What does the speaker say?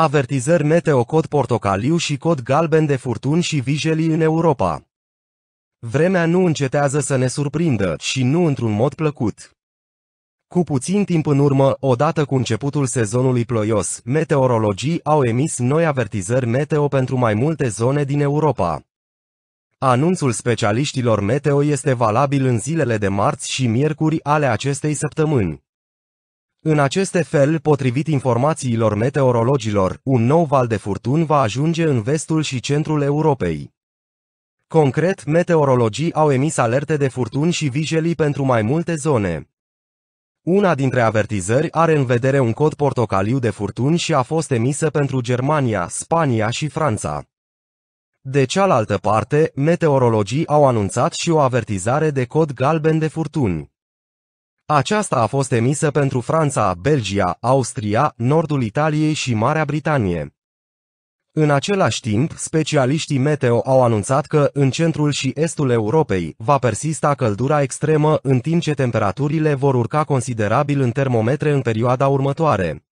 Avertizări meteo cod portocaliu și cod galben de furtuni și vijelii în Europa. Vremea nu încetează să ne surprindă și nu într-un mod plăcut. Cu puțin timp în urmă, odată cu începutul sezonului ploios, meteorologii au emis noi avertizări meteo pentru mai multe zone din Europa. Anunțul specialiștilor meteo este valabil în zilele de marți și miercuri ale acestei săptămâni. În aceste fel, potrivit informațiilor meteorologilor, un nou val de furtun va ajunge în vestul și centrul Europei. Concret, meteorologii au emis alerte de furtuni și vijelii pentru mai multe zone. Una dintre avertizări are în vedere un cod portocaliu de furtuni și a fost emisă pentru Germania, Spania și Franța. De cealaltă parte, meteorologii au anunțat și o avertizare de cod galben de furtuni. Aceasta a fost emisă pentru Franța, Belgia, Austria, Nordul Italiei și Marea Britanie. În același timp, specialiștii meteo au anunțat că în centrul și estul Europei va persista căldura extremă în timp ce temperaturile vor urca considerabil în termometre în perioada următoare.